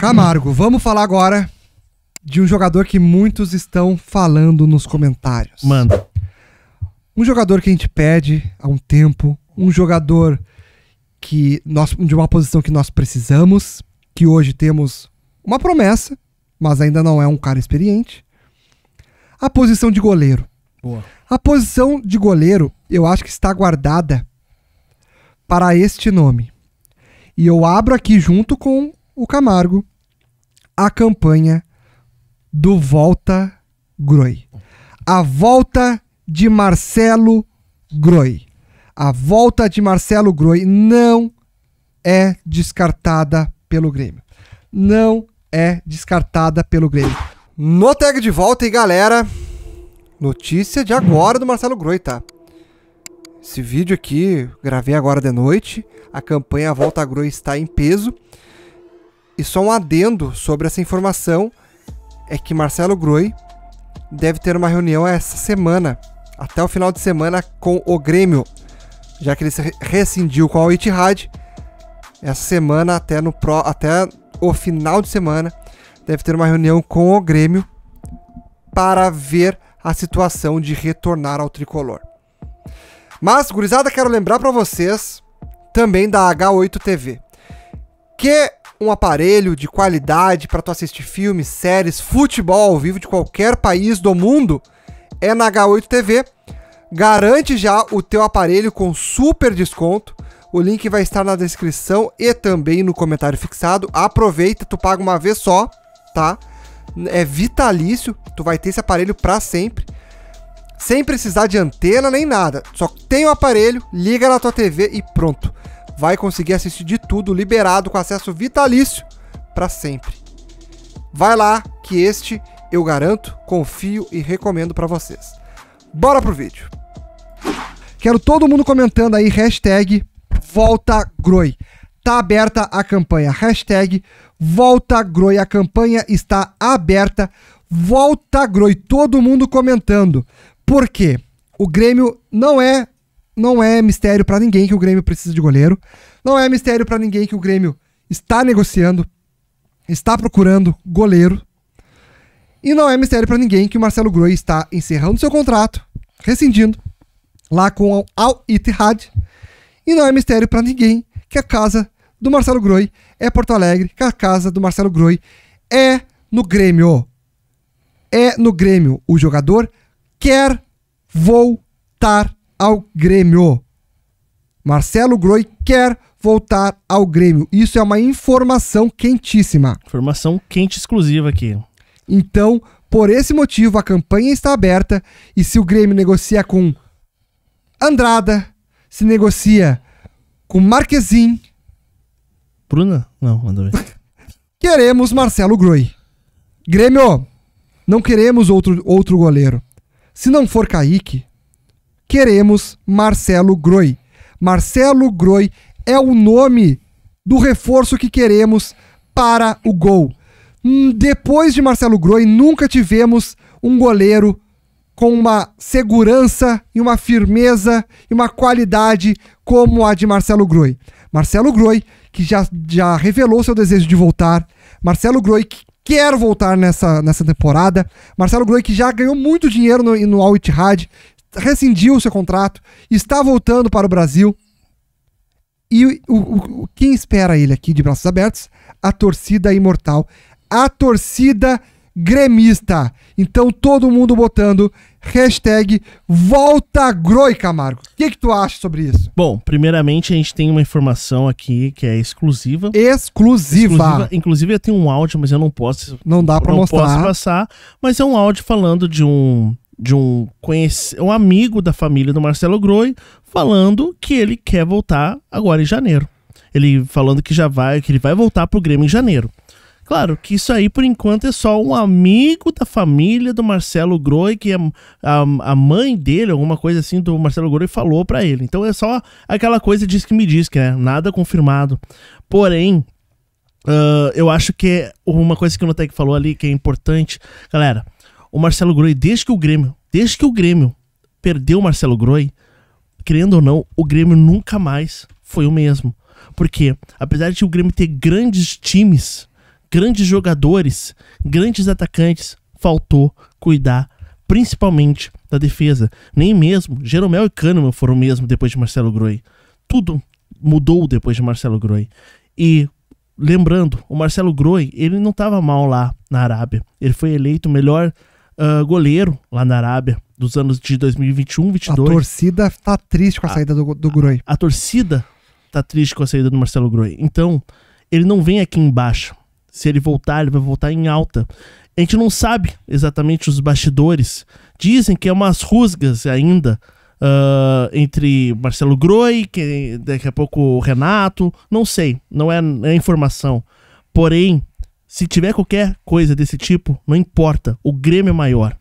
Camargo, vamos falar agora de um jogador que muitos estão falando nos comentários. Manda. Um jogador que a gente pede há um tempo, um jogador que nós de uma posição que nós precisamos, que hoje temos uma promessa, mas ainda não é um cara experiente. A posição de goleiro. Boa. A posição de goleiro, eu acho que está guardada para este nome. E eu abro aqui junto com o Camargo a campanha do Volta Groi. A volta de Marcelo Groi. A volta de Marcelo Groi não é descartada pelo Grêmio. Não é descartada pelo Grêmio. No tag de volta, e galera, notícia de agora do Marcelo Groi, tá? Esse vídeo aqui gravei agora de noite. A campanha Volta Groi está em peso. E só um adendo sobre essa informação é que Marcelo Groi deve ter uma reunião essa semana, até o final de semana, com o Grêmio, já que ele se rescindiu com a Itihad. Essa semana, até, no pro, até o final de semana, deve ter uma reunião com o Grêmio para ver a situação de retornar ao tricolor. Mas, gurizada, quero lembrar para vocês também da H8 TV, que um aparelho de qualidade para tu assistir filmes, séries, futebol ao vivo de qualquer país do mundo, é na H8 TV. Garante já o teu aparelho com super desconto. O link vai estar na descrição e também no comentário fixado. Aproveita, tu paga uma vez só, tá? É vitalício, tu vai ter esse aparelho para sempre. Sem precisar de antena nem nada. Só tem o aparelho, liga na tua TV e pronto vai conseguir assistir de tudo liberado com acesso vitalício para sempre. Vai lá que este eu garanto, confio e recomendo para vocês. Bora pro vídeo. Quero todo mundo comentando aí hashtag VoltaGroi. Tá aberta a campanha. Hashtag VoltaGroi. A campanha está aberta. VoltaGroi. Todo mundo comentando. Por quê? O Grêmio não é não é mistério para ninguém que o Grêmio precisa de goleiro. Não é mistério para ninguém que o Grêmio está negociando, está procurando goleiro. E não é mistério para ninguém que o Marcelo Groi está encerrando seu contrato, rescindindo lá com o Al Ittihad. E não é mistério para ninguém que a casa do Marcelo Groi é Porto Alegre, que a casa do Marcelo Groi é no Grêmio. É no Grêmio. O jogador quer voltar ao Grêmio. Marcelo Groi quer voltar ao Grêmio. Isso é uma informação quentíssima. Informação quente exclusiva aqui. Então, por esse motivo, a campanha está aberta e se o Grêmio negocia com Andrada, se negocia com Marquezin. Bruna? Não, André. queremos Marcelo Groi. Grêmio, não queremos outro, outro goleiro. Se não for Kaique, queremos Marcelo Groi. Marcelo Groi é o nome do reforço que queremos para o gol. Hum, depois de Marcelo Groi, nunca tivemos um goleiro com uma segurança e uma firmeza e uma qualidade como a de Marcelo Groi. Marcelo Groi, que já, já revelou seu desejo de voltar. Marcelo Groi, que quer voltar nessa, nessa temporada. Marcelo Groi, que já ganhou muito dinheiro no, no Al-Ittihad, rescindiu o seu contrato, está voltando para o Brasil. E o, o, quem espera ele aqui de braços abertos? A torcida imortal. A torcida gremista. Então todo mundo botando hashtag volta Groi, Camargo. O que, que tu acha sobre isso? Bom, primeiramente a gente tem uma informação aqui que é exclusiva. Exclusiva. exclusiva. Inclusive eu tenho um áudio, mas eu não posso. Não dá para mostrar. Não posso passar, mas é um áudio falando de um de um, conhece, um amigo da família do Marcelo Groi falando que ele quer voltar agora em janeiro. Ele falando que já vai, que ele vai voltar pro Grêmio em janeiro. Claro que isso aí, por enquanto, é só um amigo da família do Marcelo Groi, que a, a, a mãe dele, alguma coisa assim, do Marcelo Groi falou para ele. Então é só aquela coisa diz que me diz, que né? Nada confirmado. Porém, uh, eu acho que é uma coisa que o Notec falou ali que é importante. Galera, o Marcelo Groi, desde que o Grêmio, desde que o Grêmio perdeu o Marcelo Groi, querendo ou não, o Grêmio nunca mais foi o mesmo. Porque, apesar de o Grêmio ter grandes times, grandes jogadores, grandes atacantes, faltou cuidar principalmente da defesa. Nem mesmo Jeromel e Kahneman foram o mesmo depois de Marcelo Groi. Tudo mudou depois de Marcelo Groi. E lembrando, o Marcelo Groi, ele não estava mal lá na Arábia. Ele foi eleito melhor uh, goleiro lá na Arábia dos anos de 2021, 22. A torcida tá triste com a, a saída do, do Groi. A, a, torcida tá triste com a saída do Marcelo Groi. Então, ele não vem aqui embaixo. Se ele voltar, ele vai voltar em alta. A gente não sabe exatamente os bastidores. Dizem que é umas rusgas ainda uh, entre Marcelo Groi, que daqui a pouco o Renato. Não sei, não é, é informação. Porém, se tiver qualquer coisa desse tipo, não importa, o Grêmio é maior.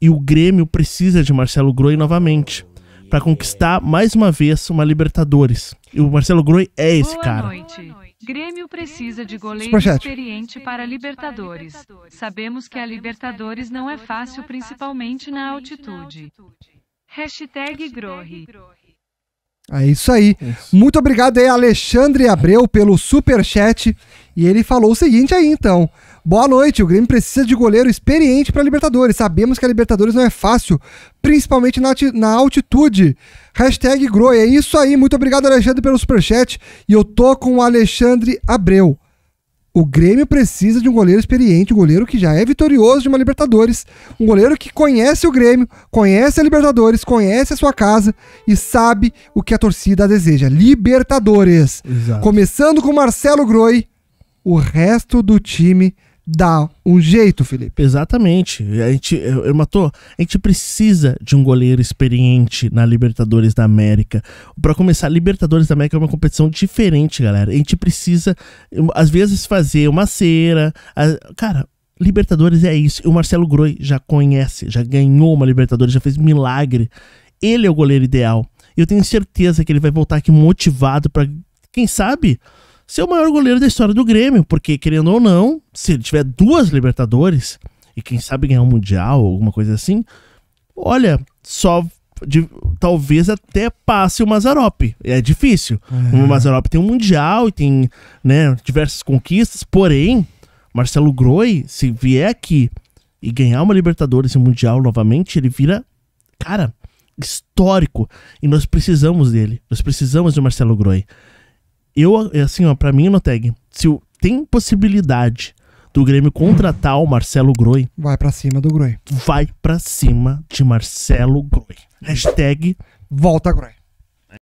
E o Grêmio precisa de Marcelo Groi novamente para conquistar mais uma vez uma Libertadores. E o Marcelo Groi é esse Boa cara. Noite. Grêmio precisa de goleiro experiente para Libertadores. Sabemos que a Libertadores não é fácil, principalmente na altitude. Hashtag Grorri. É isso aí. Isso. Muito obrigado aí, Alexandre Abreu, pelo super chat. E ele falou o seguinte aí, então. Boa noite, o Grêmio precisa de goleiro experiente para Libertadores. Sabemos que a Libertadores não é fácil, principalmente na, na altitude. Hashtag Groi. É isso aí. Muito obrigado, Alexandre, pelo superchat. E eu tô com o Alexandre Abreu. O Grêmio precisa de um goleiro experiente, um goleiro que já é vitorioso de uma Libertadores, um goleiro que conhece o Grêmio, conhece a Libertadores, conhece a sua casa e sabe o que a torcida deseja. Libertadores. Exato. Começando com Marcelo Groi, o resto do time dá um jeito, Felipe. Exatamente. A gente, eu, é, é eu matou, a gente precisa de um goleiro experiente na Libertadores da América. Para começar, Libertadores da América é uma competição diferente, galera. A gente precisa às vezes fazer uma cera, a, cara, Libertadores é isso. O Marcelo Groi já conhece, já ganhou uma Libertadores, já fez milagre. Ele é o goleiro ideal. Eu tenho certeza que ele vai voltar aqui motivado para quem sabe ser o maior goleiro da história do Grêmio, porque querendo ou não, se ele tiver duas Libertadores e quem sabe ganhar um mundial ou alguma coisa assim, olha, só de, talvez até passe o Mazarope É difícil. É. O Mazarope tem um mundial e tem, né, diversas conquistas, porém, Marcelo Groi, se vier aqui e ganhar uma Libertadores e um mundial novamente, ele vira, cara, histórico. E nós precisamos dele. Nós precisamos de Marcelo Groi eu, assim, ó, pra mim, Noteg, se o, tem possibilidade do Grêmio contratar o Marcelo Groi. Vai para cima do Groi. Vai para cima de Marcelo Groi. Hashtag volta Groi.